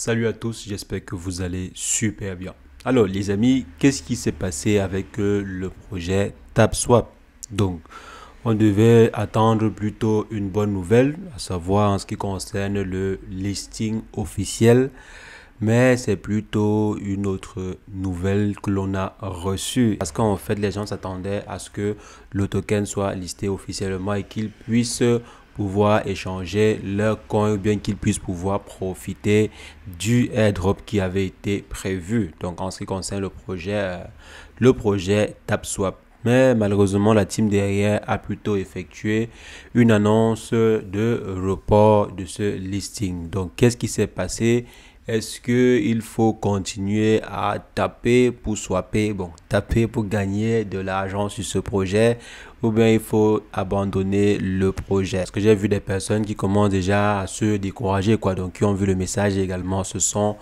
Salut à tous, j'espère que vous allez super bien. Alors les amis, qu'est-ce qui s'est passé avec euh, le projet TapSwap Donc, on devait attendre plutôt une bonne nouvelle, à savoir en ce qui concerne le listing officiel, mais c'est plutôt une autre nouvelle que l'on a reçue. Parce qu'en fait, les gens s'attendaient à ce que le token soit listé officiellement et qu'il puisse échanger leur coin ou bien qu'ils puissent pouvoir profiter du airdrop qui avait été prévu. Donc en ce qui concerne le projet, euh, le projet TapSwap. Mais malheureusement, la team derrière a plutôt effectué une annonce de report de ce listing. Donc, qu'est-ce qui s'est passé est-ce qu'il faut continuer à taper pour swapper, bon, taper pour gagner de l'argent sur ce projet ou bien il faut abandonner le projet. Parce que j'ai vu des personnes qui commencent déjà à se décourager, quoi. Donc, qui ont vu le message également Ce sont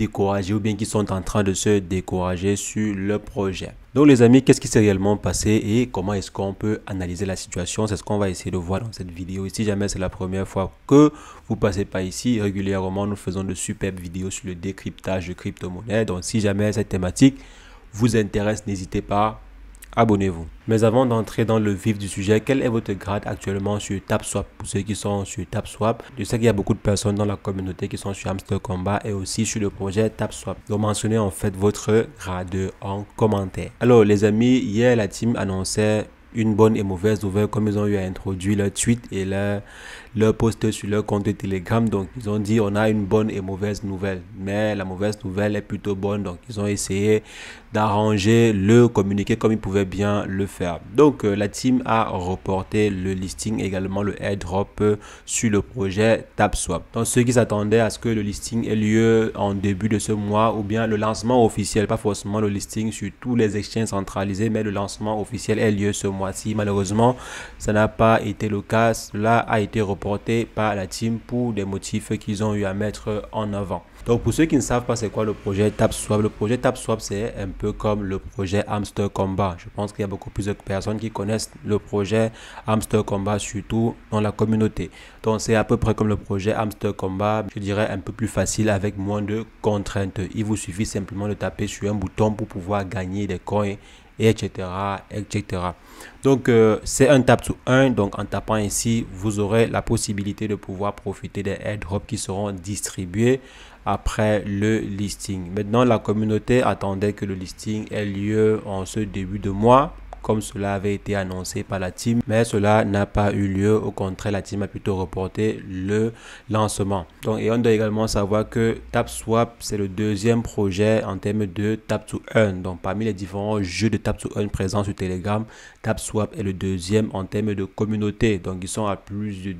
découragés ou bien qui sont en train de se décourager sur le projet. Donc les amis, qu'est-ce qui s'est réellement passé et comment est-ce qu'on peut analyser la situation C'est ce qu'on va essayer de voir dans cette vidéo. Et si jamais c'est la première fois que vous passez par ici, régulièrement nous faisons de superbes vidéos sur le décryptage de crypto-monnaies. Donc si jamais cette thématique vous intéresse, n'hésitez pas abonnez-vous. Mais avant d'entrer dans le vif du sujet, quel est votre grade actuellement sur TapSwap Pour ceux qui sont sur TapSwap, je sais qu'il y a beaucoup de personnes dans la communauté qui sont sur Hamster Combat et aussi sur le projet TapSwap. Donc mentionnez en fait votre grade en commentaire. Alors les amis, hier la team annonçait une bonne et mauvaise nouvelle comme ils ont eu à introduire leur tweet et leur, leur post sur leur compte de Telegram. Donc ils ont dit on a une bonne et mauvaise nouvelle. Mais la mauvaise nouvelle est plutôt bonne. Donc ils ont essayé d'arranger le communiqué comme ils pouvaient bien le faire. Donc euh, la team a reporté le listing également le airdrop euh, sur le projet TapSwap. Donc ceux qui s'attendaient à ce que le listing ait lieu en début de ce mois ou bien le lancement officiel, pas forcément le listing sur tous les exchanges centralisés, mais le lancement officiel ait lieu ce mois si Malheureusement, ça n'a pas été le cas. Cela a été reporté par la team pour des motifs qu'ils ont eu à mettre en avant. Donc pour ceux qui ne savent pas c'est quoi le projet TapSwap, le projet TapSwap c'est un peu comme le projet Hamster Combat. Je pense qu'il y a beaucoup plus de personnes qui connaissent le projet Hamster Combat surtout dans la communauté. Donc c'est à peu près comme le projet Hamster Combat, je dirais un peu plus facile avec moins de contraintes. Il vous suffit simplement de taper sur un bouton pour pouvoir gagner des coins etc. etc. Donc euh, c'est un tap to 1, donc en tapant ici, vous aurez la possibilité de pouvoir profiter des airdrops qui seront distribués après le listing. Maintenant, la communauté attendait que le listing ait lieu en ce début de mois comme cela avait été annoncé par la team, mais cela n'a pas eu lieu. Au contraire, la team a plutôt reporté le lancement. Donc, et on doit également savoir que TapSwap, c'est le deuxième projet en termes de Tap to Earn. Donc, parmi les différents jeux de Tap to Earn présents sur Telegram, TapSwap est le deuxième en termes de communauté. Donc, ils sont à plus de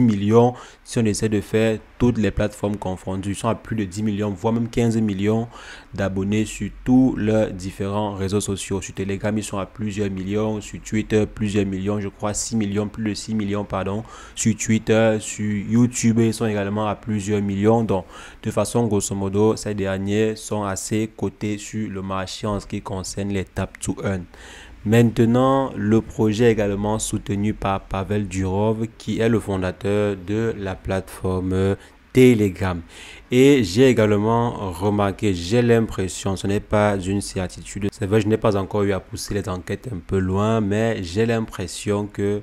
millions si on essaie de faire toutes les plateformes confondues. sont à plus de 10 millions, voire même 15 millions d'abonnés sur tous leurs différents réseaux sociaux. Sur Telegram, ils sont à plusieurs millions. Sur Twitter, plusieurs millions, je crois 6 millions, plus de 6 millions, pardon. Sur Twitter, sur YouTube, ils sont également à plusieurs millions. Donc, de façon grosso modo, ces derniers sont assez cotés sur le marché en ce qui concerne les tap to earn. Maintenant, le projet est également soutenu par Pavel Durov, qui est le fondateur de la plateforme Telegram. Et j'ai également remarqué, j'ai l'impression, ce n'est pas une certitude, c'est vrai, je n'ai pas encore eu à pousser les enquêtes un peu loin, mais j'ai l'impression que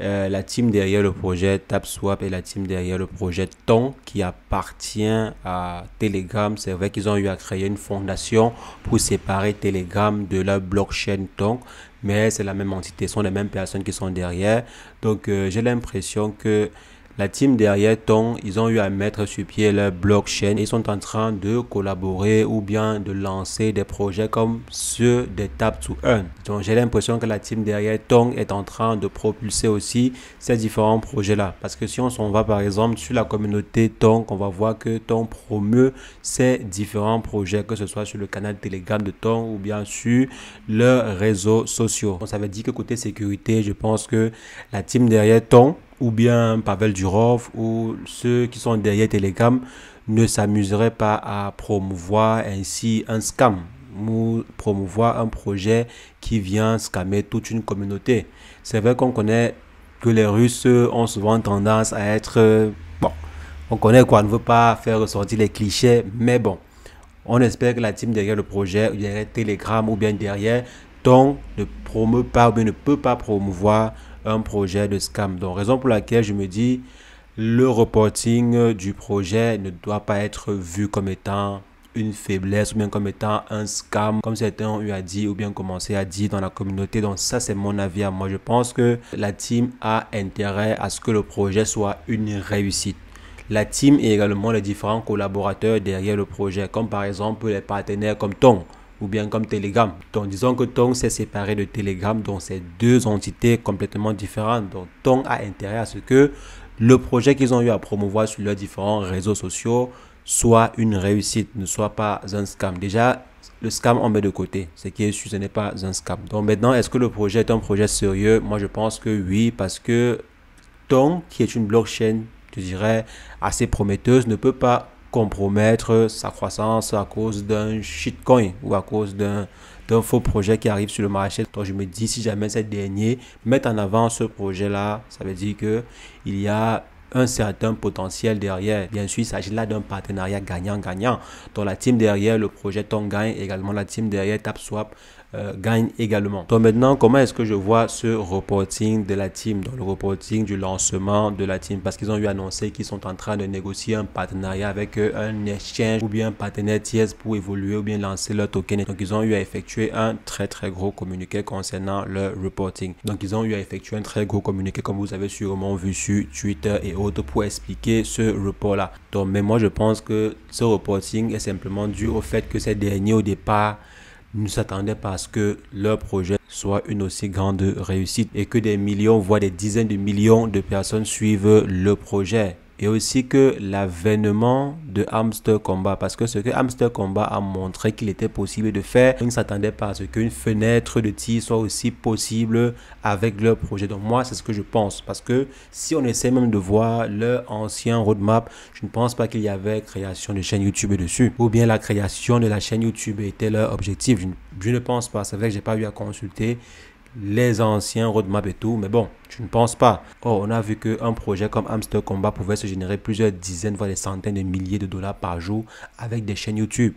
euh, la team derrière le projet TapSwap et la team derrière le projet Ton qui appartient à Telegram. C'est vrai qu'ils ont eu à créer une fondation pour séparer Telegram de la blockchain Ton, mais c'est la même entité, ce sont les mêmes personnes qui sont derrière. Donc euh, j'ai l'impression que la team derrière Tong, ils ont eu à mettre sur pied leur blockchain. Ils sont en train de collaborer ou bien de lancer des projets comme ceux des Tap to Earn. Donc j'ai l'impression que la team derrière Tong est en train de propulser aussi ces différents projets-là. Parce que si on s'en va par exemple sur la communauté Tong, on va voir que Tong promeut ces différents projets, que ce soit sur le canal Telegram de Tong ou bien sur leurs réseaux sociaux. On ça veut dire que côté sécurité, je pense que la team derrière Tong ou bien Pavel Durov ou ceux qui sont derrière Telegram ne s'amuseraient pas à promouvoir ainsi un scam ou promouvoir un projet qui vient scammer toute une communauté. C'est vrai qu'on connaît que les Russes ont souvent tendance à être... Euh, bon, on connaît quoi, on ne veut pas faire ressortir les clichés, mais bon, on espère que la team derrière le projet, derrière Telegram ou bien derrière, donc ne promeut pas ou ne peut pas promouvoir un projet de scam. Donc, raison pour laquelle je me dis, le reporting du projet ne doit pas être vu comme étant une faiblesse ou bien comme étant un scam, comme certains ont a dit ou bien commencé à dire dans la communauté. Donc ça, c'est mon avis à moi. Je pense que la team a intérêt à ce que le projet soit une réussite. La team et également les différents collaborateurs derrière le projet, comme par exemple les partenaires comme Tom ou bien comme Telegram. Donc disons que Tong s'est séparé de Telegram, donc c'est deux entités complètement différentes. Donc Tong a intérêt à ce que le projet qu'ils ont eu à promouvoir sur leurs différents réseaux sociaux soit une réussite, ne soit pas un scam. Déjà, le scam, on met de côté. Ce qui est sûr, ce n'est pas un scam. Donc maintenant, est-ce que le projet est un projet sérieux Moi, je pense que oui, parce que Tong, qui est une blockchain, je dirais, assez prometteuse, ne peut pas compromettre sa croissance à cause d'un shitcoin ou à cause d'un faux projet qui arrive sur le marché. Donc je me dis si jamais cette derniers met en avant ce projet-là, ça veut dire que il y a un certain potentiel derrière. Bien sûr, il s'agit là d'un partenariat gagnant-gagnant. Donc la team derrière le projet gagne également la team derrière TapSwap, euh, gagne également. Donc maintenant, comment est-ce que je vois ce reporting de la team, dans le reporting du lancement de la team Parce qu'ils ont eu annoncé qu'ils sont en train de négocier un partenariat avec euh, un exchange ou bien un partenaire tiers pour évoluer ou bien lancer leur token. Donc ils ont eu à effectuer un très très gros communiqué concernant leur reporting. Donc ils ont eu à effectuer un très gros communiqué comme vous avez sûrement vu sur Twitter et autres pour expliquer ce report-là. Donc mais moi je pense que ce reporting est simplement dû au fait que ces derniers au départ nous s'attendaient pas à ce que leur projet soit une aussi grande réussite et que des millions, voire des dizaines de millions de personnes suivent le projet et aussi que l'avènement de Hamster Combat, parce que ce que Hamster Combat a montré qu'il était possible de faire, ils ne s'attendaient pas à ce qu'une fenêtre de tir soit aussi possible avec leur projet. Donc moi, c'est ce que je pense, parce que si on essaie même de voir leur ancien roadmap, je ne pense pas qu'il y avait création de chaîne YouTube dessus, ou bien la création de la chaîne YouTube était leur objectif. Je, ne pense pas, c'est vrai que j'ai pas eu à consulter les anciens roadmaps et tout, mais bon, je ne pense pas. Oh, on a vu qu'un projet comme Hamster Combat pouvait se générer plusieurs dizaines, voire des centaines de milliers de dollars par jour avec des chaînes YouTube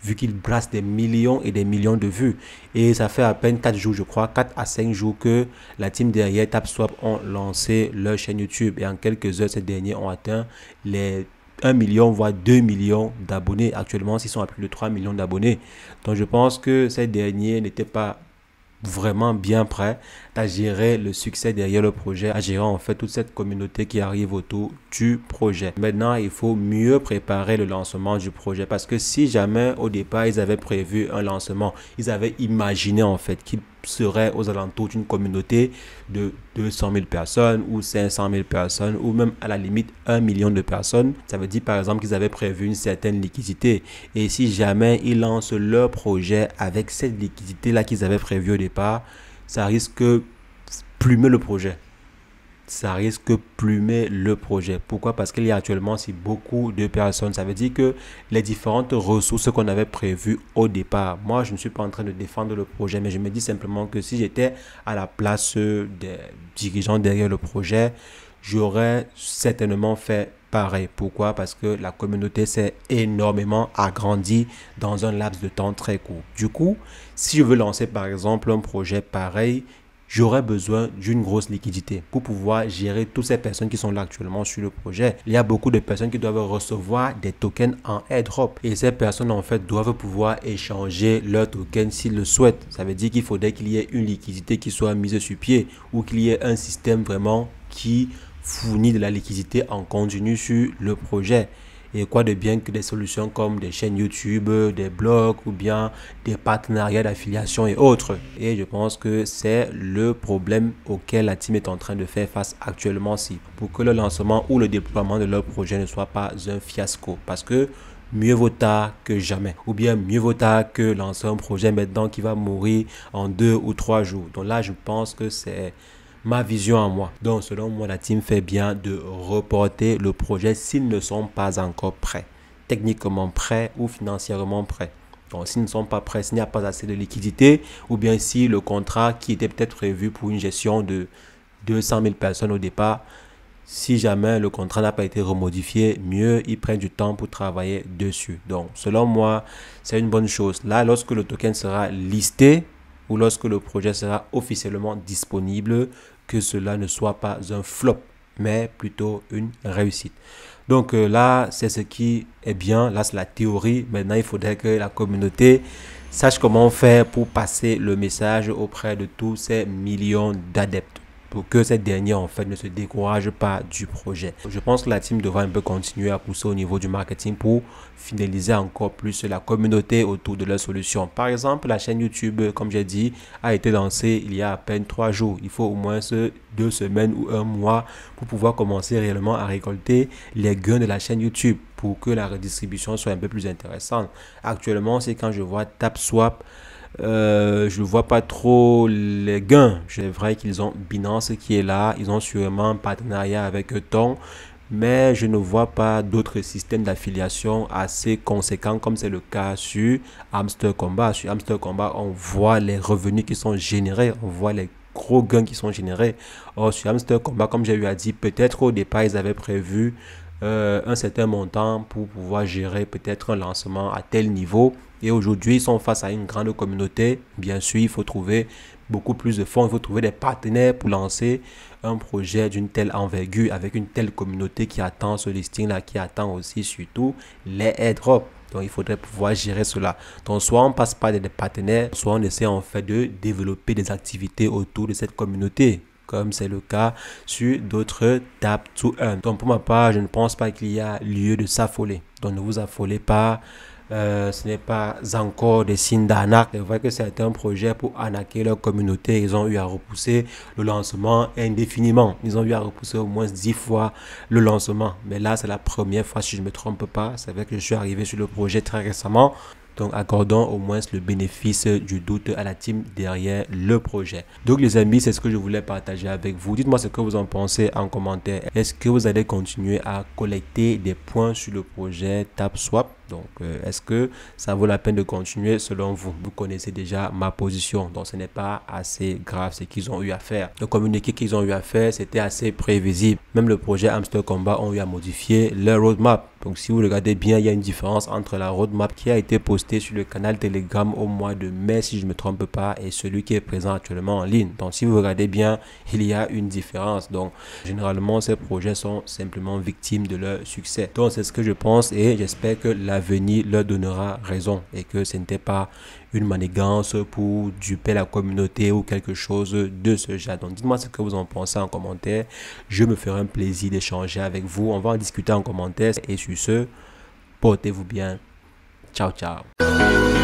vu qu'il brasse des millions et des millions de vues. Et ça fait à peine 4 jours, je crois, 4 à 5 jours que la team derrière TapSwap ont lancé leur chaîne YouTube. Et en quelques heures, ces derniers ont atteint les 1 million, voire 2 millions d'abonnés. Actuellement, s'ils sont à plus de 3 millions d'abonnés. Donc je pense que ces derniers n'étaient pas vraiment bien prêt à gérer le succès derrière le projet, à gérer en fait toute cette communauté qui arrive autour du projet. Maintenant, il faut mieux préparer le lancement du projet parce que si jamais au départ ils avaient prévu un lancement, ils avaient imaginé en fait qu'ils serait aux alentours d'une communauté de 200 000 personnes ou 500 000 personnes ou même à la limite 1 million de personnes. Ça veut dire par exemple qu'ils avaient prévu une certaine liquidité. Et si jamais ils lancent leur projet avec cette liquidité-là qu'ils avaient prévu au départ, ça risque de plumer le projet ça risque de plumer le projet. Pourquoi Parce qu'il y a actuellement si beaucoup de personnes. Ça veut dire que les différentes ressources qu'on avait prévues au départ, moi je ne suis pas en train de défendre le projet, mais je me dis simplement que si j'étais à la place des dirigeants derrière le projet, j'aurais certainement fait pareil. Pourquoi Parce que la communauté s'est énormément agrandie dans un laps de temps très court. Du coup, si je veux lancer par exemple un projet pareil, j'aurais besoin d'une grosse liquidité pour pouvoir gérer toutes ces personnes qui sont là actuellement sur le projet. Il y a beaucoup de personnes qui doivent recevoir des tokens en airdrop et ces personnes en fait doivent pouvoir échanger leurs tokens s'ils le souhaitent. Ça veut dire qu'il faudrait qu'il y ait une liquidité qui soit mise sur pied ou qu'il y ait un système vraiment qui fournit de la liquidité en continu sur le projet. Et quoi de bien que des solutions comme des chaînes YouTube, des blogs ou bien des partenariats d'affiliation et autres. Et je pense que c'est le problème auquel la team est en train de faire face actuellement si pour que le lancement ou le déploiement de leur projet ne soit pas un fiasco. Parce que mieux vaut tard que jamais. Ou bien mieux vaut tard que lancer un projet maintenant qui va mourir en deux ou trois jours. Donc là, je pense que c'est ma vision à moi. Donc selon moi, la team fait bien de reporter le projet s'ils ne sont pas encore prêts, techniquement prêts ou financièrement prêts. Donc, s'ils ne sont pas prêts, s'il n'y a pas assez de liquidité, ou bien si le contrat qui était peut-être prévu pour une gestion de 200 000 personnes au départ, si jamais le contrat n'a pas été remodifié, mieux, ils prennent du temps pour travailler dessus. Donc, selon moi, c'est une bonne chose. Là, lorsque le token sera listé ou lorsque le projet sera officiellement disponible, que cela ne soit pas un flop, mais plutôt une réussite. Donc euh, là, c'est ce qui est bien, là c'est la théorie. Maintenant, il faudrait que la communauté sache comment faire pour passer le message auprès de tous ces millions d'adeptes pour que cette dernière en fait ne se décourage pas du projet. Je pense que la team devra un peu continuer à pousser au niveau du marketing pour finaliser encore plus la communauté autour de la solution. Par exemple, la chaîne YouTube, comme j'ai dit, a été lancée il y a à peine trois jours. Il faut au moins deux semaines ou un mois pour pouvoir commencer réellement à récolter les gains de la chaîne YouTube pour que la redistribution soit un peu plus intéressante. Actuellement, c'est quand je vois TapSwap euh, je ne vois pas trop les gains. C'est vrai qu'ils ont Binance qui est là, ils ont sûrement un partenariat avec Ton, mais je ne vois pas d'autres systèmes d'affiliation assez conséquents comme c'est le cas sur Hamster Combat. Sur Hamster Combat, on voit les revenus qui sont générés, on voit les gros gains qui sont générés. Or, sur Hamster Combat, comme j'ai eu à dit peut-être au départ, ils avaient prévu euh, un certain montant pour pouvoir gérer peut-être un lancement à tel niveau. Et aujourd'hui, ils sont face à une grande communauté. Bien sûr, il faut trouver beaucoup plus de fonds, il faut trouver des partenaires pour lancer un projet d'une telle envergure avec une telle communauté qui attend ce listing-là, qui attend aussi surtout les airdrops. Donc il faudrait pouvoir gérer cela. Donc soit on passe par des partenaires, soit on essaie en fait de développer des activités autour de cette communauté comme c'est le cas sur d'autres Tab to Earn. Donc pour ma part, je ne pense pas qu'il y a lieu de s'affoler. Donc ne vous affolez pas. Euh, ce n'est pas encore des signes d'arnaque. C'est vrai que certains projets pour arnaquer leur communauté, ils ont eu à repousser le lancement indéfiniment. Ils ont eu à repousser au moins 10 fois le lancement. Mais là, c'est la première fois, si je ne me trompe pas. C'est vrai que je suis arrivé sur le projet très récemment. Donc accordons au moins le bénéfice du doute à la team derrière le projet. Donc les amis, c'est ce que je voulais partager avec vous. Dites-moi ce que vous en pensez en commentaire. Est-ce que vous allez continuer à collecter des points sur le projet TapSwap donc, euh, est-ce que ça vaut la peine de continuer selon vous Vous connaissez déjà ma position, donc ce n'est pas assez grave ce qu'ils ont eu à faire. Le communiqué qu'ils ont eu à faire, c'était assez prévisible. Même le projet Hamster Combat ont eu à modifier leur roadmap. Donc, si vous regardez bien, il y a une différence entre la roadmap qui a été postée sur le canal Telegram au mois de mai, si je ne me trompe pas, et celui qui est présent actuellement en ligne. Donc, si vous regardez bien, il y a une différence. Donc, généralement, ces projets sont simplement victimes de leur succès. Donc, c'est ce que je pense et j'espère que la venir leur donnera raison et que ce n'était pas une manigance pour duper la communauté ou quelque chose de ce genre. Donc dites-moi ce que vous en pensez en commentaire. Je me ferai un plaisir d'échanger avec vous. On va en discuter en commentaire. Et sur ce, portez-vous bien. Ciao, ciao.